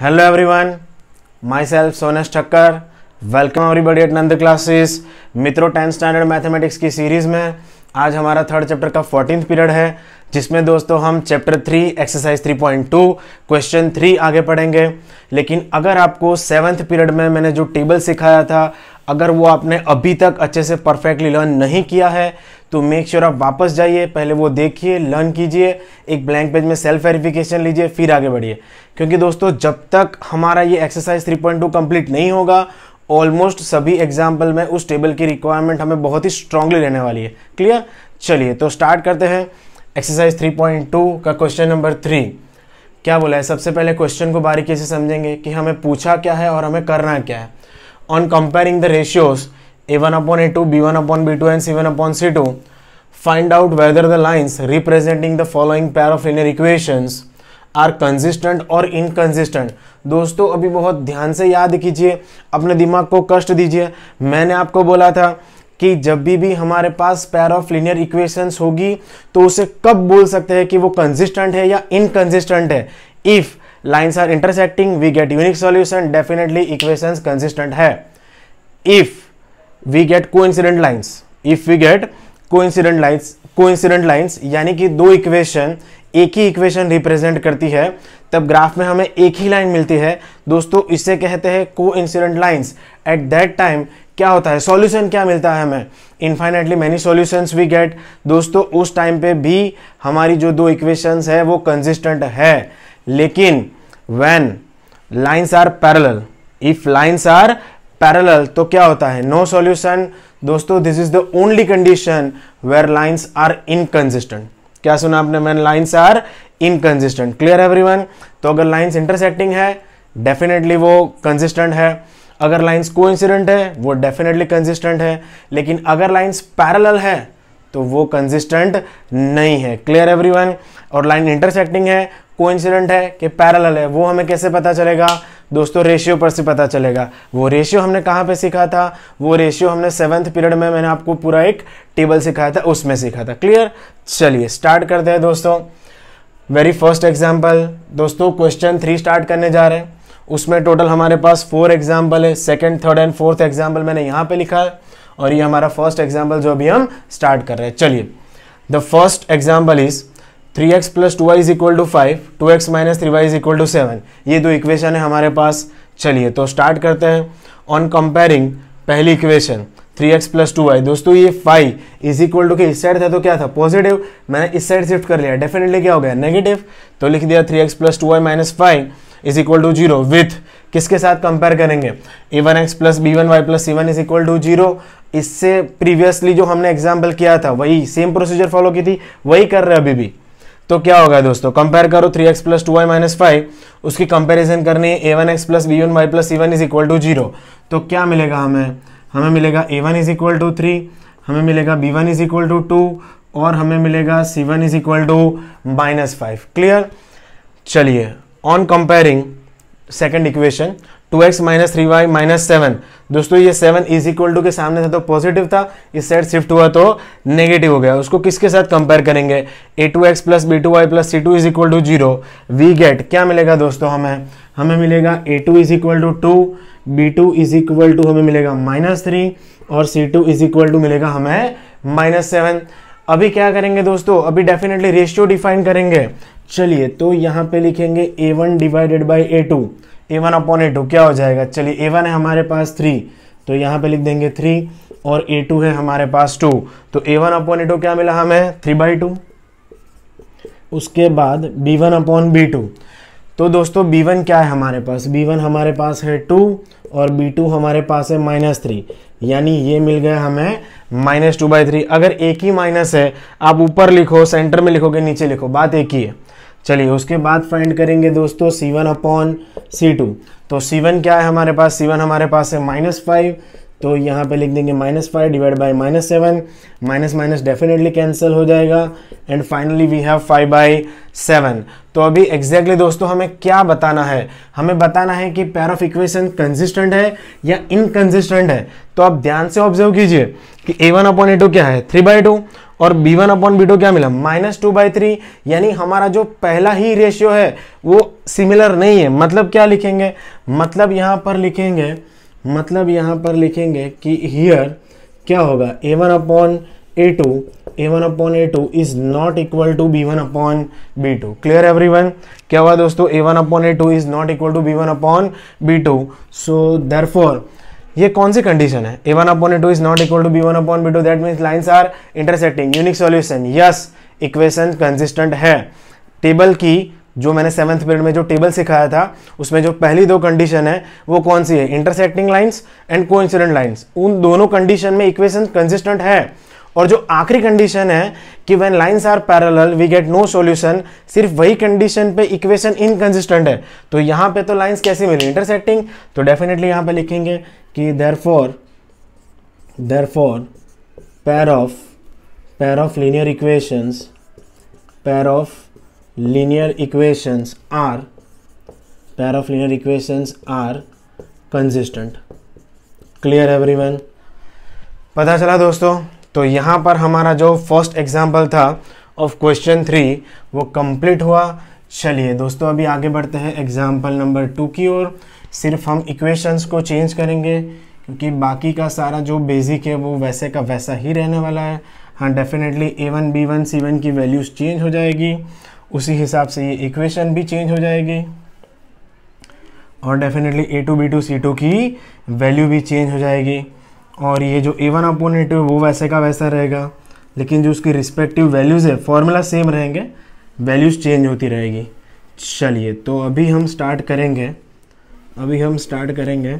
Hello everyone myself Sonesh Thakkar welcome everybody at Nand classes मित्रों tenth standard mathematics की series में आज हमारा थर्ड चैप्टर का फोर्टीन पीरियड है जिसमें दोस्तों हम chapter three exercise three point two question three आगे पढ़ेंगे लेकिन अगर आपको सेवन्थ पीरियड में मैंने जो टेबल सिखाया था अगर वो आपने अभी तक अच्छे से परफेक्टली लर्न नहीं किया है तो मेक श्योर sure आप वापस जाइए पहले वो देखिए लर्न कीजिए एक ब्लैंक पेज में सेल्फ वेरिफिकेशन लीजिए फिर आगे बढ़िए क्योंकि दोस्तों जब तक हमारा ये एक्सरसाइज 3.2 कंप्लीट नहीं होगा ऑलमोस्ट सभी एग्जाम्पल में उस टेबल की रिक्वायरमेंट हमें बहुत ही स्ट्रांगली रहने वाली है क्लियर चलिए तो स्टार्ट करते हैं एक्सरसाइज 3.2 का क्वेश्चन नंबर थ्री क्या बोला है सबसे पहले क्वेश्चन को बारीकी से समझेंगे कि हमें पूछा क्या है और हमें करना क्या है on comparing the ratios A one upon A two B one upon B two and C one upon C two find out whether the lines representing the following pair of linear equations are consistent और inconsistent दोस्तों अभी बहुत ध्यान से याद कीजिए अपने दिमाग को कष्ट दीजिए मैंने आपको बोला था कि जब भी भी हमारे पास पैर ऑफ लिनियर इक्वेशंस होगी तो उसे कब बोल सकते हैं कि वो कंसिस्टेंट है या इनकन्सिस्टेंट है if lines are intersecting we get unique solution definitely equations consistent है if we get incident lines if we get lines lines incident lines यानी कि दो इक्वेशन एक ही इक्वेशन रिप्रेजेंट करती है तब ग्राफ में हमें एक ही लाइन मिलती है दोस्तों इसे कहते हैं को incident lines at that time क्या होता है सॉल्यूशन क्या मिलता है हमें infinitely many solutions we get दोस्तों उस टाइम पे भी हमारी जो दो इक्वेशंस है वो कंसिस्टेंट है लेकिन when lines are parallel if lines are parallel तो क्या होता है नो no सॉल्यूशन दोस्तों this is the only condition where lines are inconsistent क्या सुना आपने man lines are inconsistent clear everyone तो अगर लाइंस इंटरसेक्टिंग है डेफिनेटली वो कंसिस्टेंट है अगर लाइंस को है वो डेफिनेटली कंसिस्टेंट है लेकिन अगर लाइंस पैरल है तो वो कंसिस्टेंट नहीं है क्लियर एवरीवन और लाइन इंटरसेक्टिंग है को है कि पैरल है वो हमें कैसे पता चलेगा दोस्तों रेशियो पर से पता चलेगा वो रेशियो हमने कहाँ पे सीखा था वो रेशियो हमने सेवन्थ पीरियड में मैंने आपको पूरा एक टेबल सिखाया था उसमें सीखा था क्लियर चलिए स्टार्ट करते हैं दोस्तों वेरी फर्स्ट एग्जाम्पल दोस्तों क्वेश्चन थ्री स्टार्ट करने जा रहे हैं उसमें टोटल हमारे पास फोर एग्जाम्पल है second third and fourth example मैंने यहाँ पर लिखा है और ये हमारा फर्स्ट एग्जाम्पल जो अभी हम स्टार्ट कर रहे हैं चलिए the first example is three x plus two y is equal to five two x minus three y is equal to seven ये दो इक्वेशन है हमारे पास चलिए तो स्टार्ट करते हैं ऑन कंपेयरिंग पहली equation three x plus two y दोस्तों ये फाइव इज इक्वल टू के इस साइड था तो क्या था पॉजिटिव मैंने इस साइड शिफ्ट कर लिया डेफिनेटली क्या हो गया नेगेटिव तो लिख दिया three x plus two y minus five is equal to zero with किसके साथ कंपेयर करेंगे A one x plus B one y plus C one is equal to zero इससे प्रीवियसली जो हमने एग्जाम्पल किया था वही सेम प्रोसीजर फॉलो की थी वही कर रहे अभी भी तो क्या होगा दोस्तों कंपेयर करो three x plus two y minus five उसकी कंपेरिजन करनी है ए one x plus B one y plus C one is equal to zero तो क्या मिलेगा हमें हमें मिलेगा A one is equal to three हमें मिलेगा B one is equal to two और हमें मिलेगा C one is equal to minus five clear चलिए on comparing second equation two x minus three y minus seven दोस्तों ये seven is equal to के सामने था तो पॉजिटिव था इस साइड शिफ्ट हुआ तो नेगेटिव हो गया उसको किसके साथ कंपेयर करेंगे A two x plus B two y plus C two is equal to zero we get क्या मिलेगा दोस्तों हमें हमें मिलेगा A two is equal to two B two is equal to हमें मिलेगा माइनस थ्री और C two is equal to मिलेगा हमें माइनस सेवन अभी क्या करेंगे दोस्तों अभी डेफिनेटली रेशियो डिफाइन करेंगे चलिए तो यहाँ पे लिखेंगे A one divided by A two A one upon A two क्या हो जाएगा चलिए ए वन है हमारे पास थ्री तो यहाँ पे लिख देंगे थ्री और ए टू है हमारे पास टू तो A one upon A two क्या मिला हमें थ्री बाई टू उसके बाद B one upon B two तो दोस्तों बी वन क्या है हमारे पास बी वन हमारे पास है टू और बी टू हमारे पास है माइनस थ्री यानी ये मिल गया हमें माइनस टू बाई थ्री अगर एक ही माइनस है आप ऊपर लिखो सेंटर में लिखोगे नीचे लिखो बात एक ही है चलिए उसके बाद फाइंड करेंगे दोस्तों सी वन अपॉन सी टू तो सी वन क्या है हमारे पास सी वन हमारे पास है माइनस फाइव तो यहाँ पे लिख देंगे minus five divide by minus seven minus minus definitely cancel हो जाएगा and finally we have five by seven तो अभी एग्जैक्टली exactly दोस्तों हमें क्या बताना है हमें बताना है कि पैर ऑफ इक्वेशन कंसिस्टेंट है या इनकन्सिस्टेंट है तो आप ध्यान से ऑब्जर्व कीजिए कि ए वन अपॉन ए टू क्या है थ्री बाई टू और B one upon B two क्या मिला माइनस टू बाई थ्री यानी हमारा जो पहला ही रेशियो है वो सिमिलर नहीं है मतलब क्या लिखेंगे मतलब यहाँ पर लिखेंगे मतलब यहाँ पर लिखेंगे कि हियर क्या होगा A one upon A two A one upon A two is not equal to B one upon B two clear everyone क्या हुआ दोस्तों A one upon A two is not equal to B one upon B two so there ये कौन सी condition है ए one upon A two is not equal to B one upon B two that mean lines are intersecting unique solution yes equation consistent है table की जो मैंने seventh period में जो टेबल सिखाया था उसमें जो पहली दो कंडीशन है वो कौन सी है इंटरसेक्टिंग लाइन्स एंड को लाइन्स उन दोनों कंडीशन में इक्वेशन कंसिस्टेंट है और जो आखिरी कंडीशन है कि when lines are parallel we get no solution सिर्फ वही कंडीशन पे इक्वेशन इनकंसिस्टेंट है तो यहाँ पे तो लाइंस कैसे मिली इंटरसेक्टिंग तो डेफिनेटली यहाँ पे लिखेंगे कि therefore pair of pair of linear equations pair of linear equations are pair of linear equations are consistent clear everyone पता चला दोस्तों तो यहां पर हमारा जो फर्स्ट एग्जाम्पल था ऑफ क्वेश्चन थ्री वो कंप्लीट हुआ चलिए दोस्तों अभी आगे बढ़ते हैं एग्जाम्पल नंबर टू की ओर सिर्फ हम इक्वेशंस को चेंज करेंगे क्योंकि बाकी का सारा जो बेसिक है वो वैसे का वैसा ही रहने वाला है हाँ डेफिनेटली ए one B one C one की वैल्यूज़ चेंज हो जाएगी उसी हिसाब से ये इक्वेशन भी चेंज हो जाएगी और definitely A two B two C two की वैल्यू भी चेंज हो जाएगी और ये जो ए वन अपोनेट है वो वैसे का वैसा रहेगा लेकिन जो उसकी रिस्पेक्टिव वैल्यूज़ है फॉर्मूला सेम रहेंगे वैल्यूज़ चेंज होती रहेगी चलिए तो अभी हम स्टार्ट करेंगे अभी हम स्टार्ट करेंगे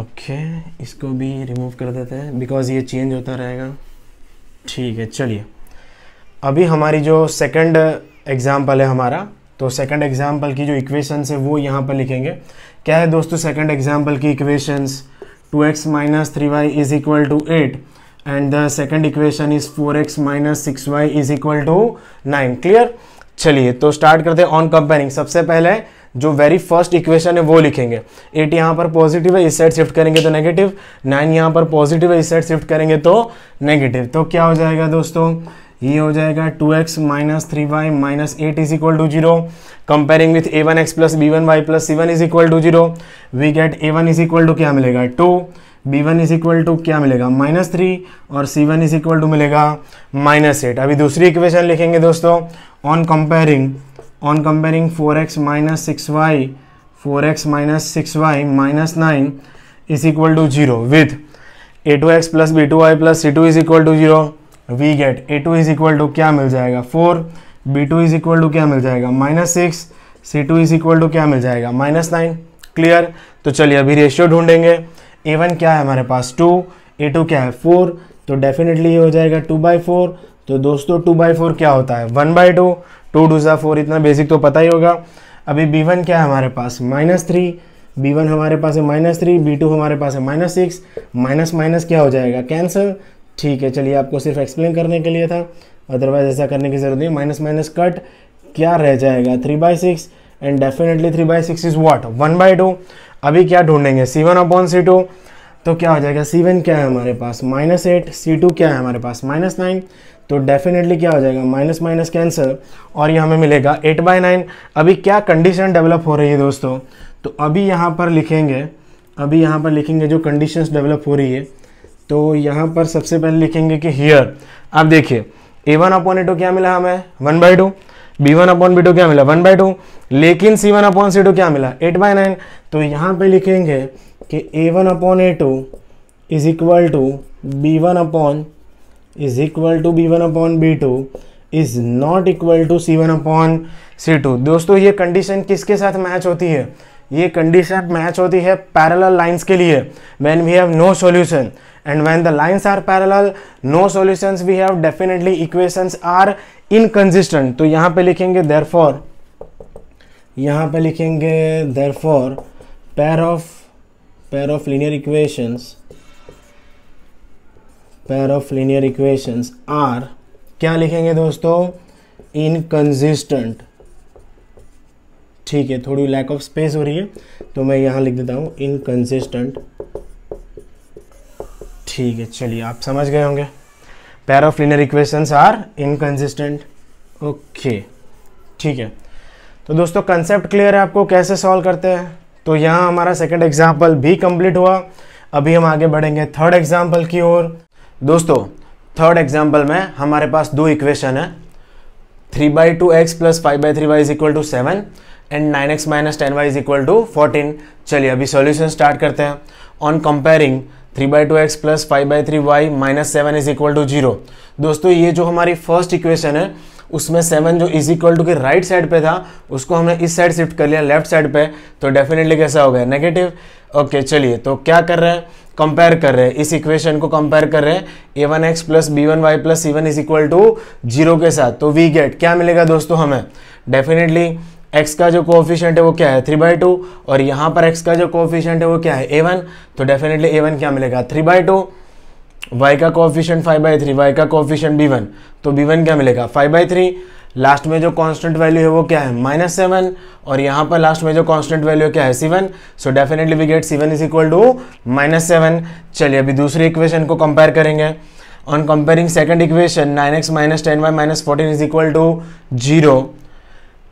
ओके इसको भी रिमूव कर देते हैं बिकॉज ये चेंज होता रहेगा ठीक है चलिए अभी हमारी जो सेकंड एग्ज़ाम्पल है हमारा तो सेकंड एग्ज़ाम्पल की जो इक्वेशंस है वो यहाँ पर लिखेंगे क्या है दोस्तों सेकंड एग्ज़ाम्पल की equations two x minus three y is equal to eight and the second equation is four x minus six y is equal to nine clear चलिए तो स्टार्ट करते हैं ऑन कंपेयरिंग सबसे पहले जो वेरी फर्स्ट इक्वेशन है वो लिखेंगे एट यहाँ पर पॉजिटिव है इस साइड शिफ्ट करेंगे तो नेगेटिव नाइन यहाँ पर पॉजिटिव है इस साइड शिफ्ट करेंगे तो नेगेटिव तो क्या हो जाएगा दोस्तों ये हो जाएगा two x minus three y minus eight is equal to zero comparing with a one x plus B one y plus C one is equal to zero we get a one is equal to क्या मिलेगा two B one is equal to क्या मिलेगा minus three और c one is equal to मिलेगा minus eight अभी दूसरी equation लिखेंगे दोस्तों on comparing minus six 4x minus nine is equal to zero with a two x plus B two y plus C two is equal to zero we get a two is equal to क्या मिल जाएगा four b two is equal to क्या मिल जाएगा minus six c two is equal to क्या मिल जाएगा minus nine clear तो चलिए अभी रेशियो ढूंढेंगे ए वन क्या है हमारे पास टू ए टू क्या है फोर तो डेफिनेटली ये हो जाएगा टू बाई फोर तो दोस्तों टू बाई फोर क्या होता है one by two two two ज़ा फोर इतना बेसिक तो पता ही होगा अभी बी वन क्या है हमारे पास माइनस थ्री बी वन हमारे पास है माइनस थ्री बी टू हमारे पास है माइनस सिक्स माइनस माइनस क्या हो जाएगा कैंसिल ठीक है चलिए आपको सिर्फ एक्सप्लेन करने के लिए था अदरवाइज ऐसा करने की ज़रूरत नहीं माइनस माइनस कट क्या रह जाएगा three by six and definitely three by six is what one by two अभी क्या ढूंढेंगे सी वन अपॉन सी टू तो क्या हो जाएगा सी वन क्या है हमारे पास माइनस एट सी टू क्या है हमारे पास माइनस नाइन तो डेफिनेटली क्या हो जाएगा माइनस माइनस कैंसर और ये हमें मिलेगा एट बाई नाइन अभी क्या कंडीशन डेवलप हो रही है दोस्तों तो अभी यहाँ पर लिखेंगे अभी यहाँ पर लिखेंगे जो कंडीशंस डेवलप हो रही है तो यहाँ पर सबसे पहले लिखेंगे कि हियर आप देखिए a one upon A two क्या मिला हमें one by two B one upon B two क्या मिला वन बाई टू लेकिन सी वन अपॉन सी टू क्या मिला एट बाई नाइन तो यहाँ पर लिखेंगे कि ए one upon A two is equal to B one upon is equal to B one upon B two is not equal to c one upon C two दोस्तों ये condition किसके साथ match होती है ये कंडीशन मैच होती है parallel lines के लिए when we have no solution and when the lines are parallel no solutions we have definitely equations are inconsistent तो यहाँ पे लिखेंगे देर फॉर यहाँ पे लिखेंगे therefore pair of pair of linear equations pair of linear equations are क्या लिखेंगे दोस्तों इनकन्सिस्टेंट ठीक है थोड़ी लैक ऑफ स्पेस हो रही है तो मैं यहां लिख देता हूं इनकन्सिस्टेंट ठीक है चलिए आप समझ गए होंगे pair of linear equations are inconsistent okay ठीक है तो दोस्तों कंसेप्ट क्लियर है आपको कैसे सॉल्व करते हैं तो यहाँ हमारा सेकंड एग्जाम्पल भी कंप्लीट हुआ अभी हम आगे बढ़ेंगे थर्ड एग्जाम्पल की ओर दोस्तों थर्ड एग्जाम्पल में हमारे पास दो इक्वेशन है three by two x plus five by three y is equal to seven and nine x minus ten y is equal to fourteen चलिए अभी सॉल्यूशन स्टार्ट करते हैं on comparing three by two x plus five by three y minus seven is equal to zero दोस्तों ये जो हमारी first equation है उसमें सेवन जो इज इक्वल टू के राइट साइड पे था उसको हमने इस साइड शिफ्ट कर लिया लेफ्ट साइड पे तो डेफिनेटली कैसा हो गया नेगेटिव ओके चलिए तो क्या कर रहे हैं कंपेयर कर रहे हैं इस इक्वेशन को कंपेयर कर रहे हैं a one x plus B one y plus C one is equal to zero के साथ तो वी गेट क्या मिलेगा दोस्तों हमें डेफिनेटली एक्स का जो कोफिशेंट है वो क्या है थ्री बाई टू और यहाँ पर एक्स का जो कोफिशेंट है वो क्या है ए वन तो डेफिनेटली ए वन क्या मिलेगा थ्री बाई टू वाई का coefficient five by three y का कोफिशेंट बी वन तो बी वन क्या मिलेगा फाइव बाई थ्री लास्ट में जो कांस्टेंट वैल्यू है वो क्या है माइनस सेवन और यहाँ पर लास्ट में जो कांस्टेंट वैल्यू क्या है seven so definitely we get seven is equal to minus seven चलिए अभी दूसरी इक्वेशन को कंपेयर करेंगे on comparing second equation nine x minus ten y minus fourteen is equal to zero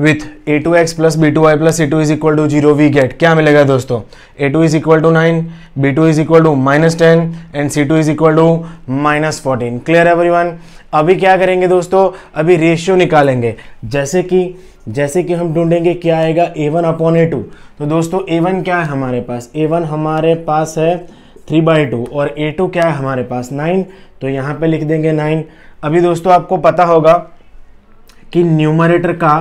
with a two x plus B two y plus a two is equal to zero we get क्या मिलेगा दोस्तों a two is equal to nine b two is equal to minus ten and c two is equal to minus fourteen clear everyone अभी क्या करेंगे दोस्तों अभी ratio निकालेंगे जैसे कि जैसे कि हम ढूंढेंगे क्या आएगा a one upon A two तो दोस्तों ए वन क्या है हमारे पास ए वन हमारे पास है थ्री बाई टू और ए टू क्या है हमारे पास नाइन तो यहाँ पे लिख देंगे नाइन अभी दोस्तों आपको पता होगा कि न्यूमरेटर का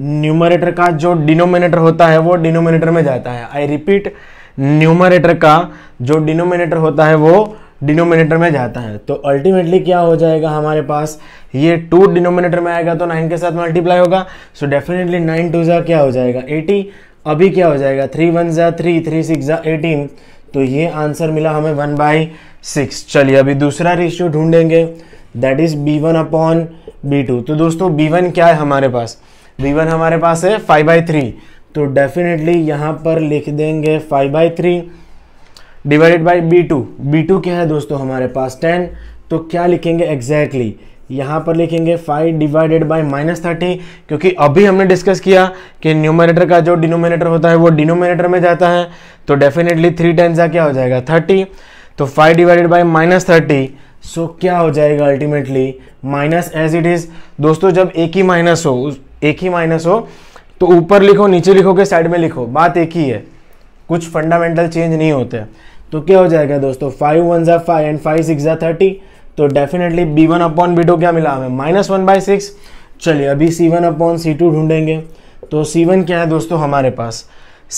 न्यूमरेटर का जो डिनोमिनेटर होता है वो डिनोमिनेटर में जाता है आई रिपीट न्यूमरेटर का जो डिनोमिनेटर होता है वो डिनोमिनेटर में जाता है तो अल्टीमेटली क्या हो जाएगा हमारे पास ये टू डिनोमिनेटर में आएगा तो नाइन के साथ मल्टीप्लाई होगा सो डेफिनेटली नाइन टू ज़ा क्या हो जाएगा एटी अभी क्या हो जाएगा थ्री वन ज़ा थ्री थ्री सिक्स ज़ा एटीन तो ये आंसर मिला हमें वन बाई सिक्स चलिए अभी दूसरा रेशियो ढूंढेंगे that is b one upon B two तो दोस्तों बी वन क्या है हमारे पास बी वन हमारे पास है फाइव बाई थ्री तो डेफिनेटली यहाँ पर लिख देंगे five by three divided by b two B two क्या है दोस्तों हमारे पास टेन तो क्या लिखेंगे एग्जैक्टली exactly? यहाँ पर लिखेंगे five divided by minus thirty क्योंकि अभी हमने डिस्कस किया कि न्यूमिनेटर का जो डिनोमिनेटर होता है वो डिनोमिनेटर में जाता है तो डेफिनेटली थ्री टेन का क्या हो जाएगा थर्टी तो five divided by minus thirty so क्या हो जाएगा ultimately minus as it is दोस्तों जब एक ही माइनस हो एक ही माइनस हो तो ऊपर लिखो नीचे लिखो के साइड में लिखो बात एक ही है कुछ फंडामेंटल चेंज नहीं होते तो क्या हो जाएगा दोस्तों फाइव वन जै फाइव एंड फाइव सिक्स जै थर्टी तो definitely b one upon B two क्या मिला हमें माइनस वन बाई सिक्स चलिए अभी सी वन अपॉन सी टू ढूंढेंगे तो सी वन क्या है दोस्तों हमारे पास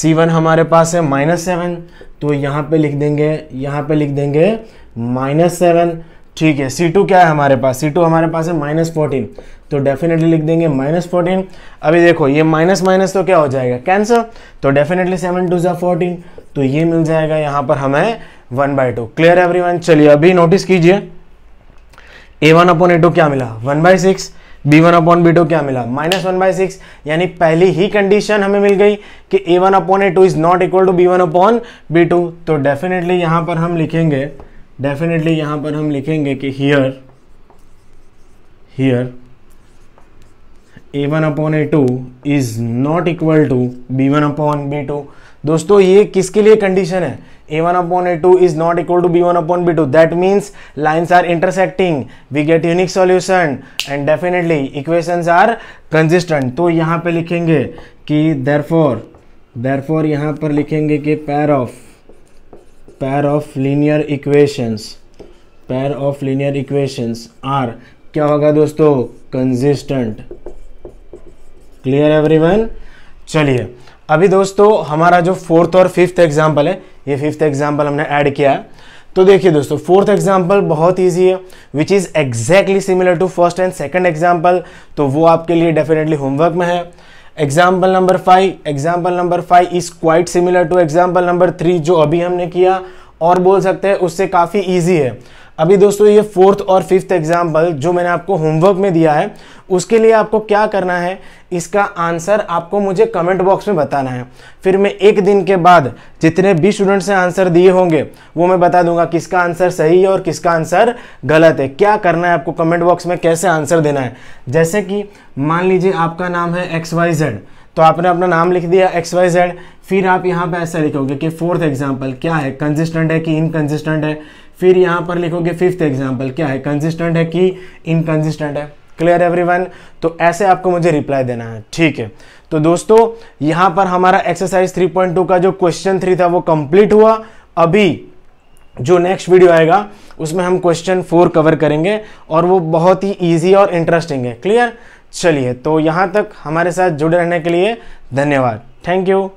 सी वन हमारे पास है माइनस सेवन तो यहाँ पे लिख देंगे यहाँ पे लिख देंगे माइनस सेवन ठीक है सी टू क्या है हमारे पास सी टू हमारे पास है माइनस फोर्टीन तो डेफिनेटली लिख देंगे माइनस फोर्टीन अभी देखो ये माइनस माइनस तो क्या हो जाएगा कैंसर तो डेफिनेटली सेवन टू जो फोर्टीन तो ये मिल जाएगा यहाँ पर हमें one by two clear everyone चलिए अभी नोटिस कीजिए a one upon A two क्या मिला one by six b one upon B two क्या मिला माइनस वन बाई सिक्स यानी पहली ही कंडीशन हमें मिल गई कि ए one upon A two is not equal to B one upon B two तो डेफिनेटली यहाँ पर हम लिखेंगे डेफिनेटली यहां पर हम लिखेंगे कि here here a one upon A two is not equal to B one upon B two दोस्तों ये किसके लिए कंडीशन है ए one upon A two is not equal to B one upon B two that means lines are intersecting we get unique solution and definitely equation are consistent तो यहां पे लिखेंगे कि देर देर फोर यहां पर लिखेंगे कि pair of pair of linear equations pair of linear equations are क्या होगा दोस्तों कंसिस्टेंट क्लियर एवरीवन चलिए अभी दोस्तों हमारा जो फोर्थ और फिफ्थ एग्जांपल है ये फिफ्थ एग्जांपल हमने ऐड किया है तो देखिए दोस्तों फोर्थ एग्जांपल बहुत इजी है which is exactly similar to first and second example तो वो आपके लिए डेफिनेटली होमवर्क में है example number five example number five is quite similar to example number three जो अभी हमने किया और बोल सकते हैं उससे काफ़ी ईजी है अभी दोस्तों ये फोर्थ और फिफ्थ एग्जाम्पल जो मैंने आपको होमवर्क में दिया है उसके लिए आपको क्या करना है इसका आंसर आपको मुझे कमेंट बॉक्स में बताना है फिर मैं एक दिन के बाद जितने भी स्टूडेंट्स ने आंसर दिए होंगे वो मैं बता दूंगा किसका आंसर सही है और किसका आंसर गलत है क्या करना है आपको कमेंट बॉक्स में कैसे आंसर देना है जैसे कि मान लीजिए आपका नाम है एक्स वाई जेड तो आपने अपना नाम लिख दिया एक्स वाई जेड फिर आप यहाँ पे ऐसा लिखोगे कि फोर्थ एग्जाम्पल क्या है कंसिस्टेंट है कि इनकन्सिस्टेंट है फिर यहाँ पर लिखोगे फिफ्थ एग्जाम्पल क्या है कंसिस्टेंट है कि इनकन्सिस्टेंट है क्लियर एवरीवन तो ऐसे आपको मुझे रिप्लाई देना है ठीक है तो दोस्तों यहाँ पर हमारा एक्सरसाइज 3.2 का जो क्वेश्चन थ्री था वो कंप्लीट हुआ अभी जो नेक्स्ट वीडियो आएगा उसमें हम क्वेश्चन फोर कवर करेंगे और वो बहुत ही ईजी और इंटरेस्टिंग है क्लियर चलिए तो यहाँ तक हमारे साथ जुड़े रहने के लिए धन्यवाद थैंक यू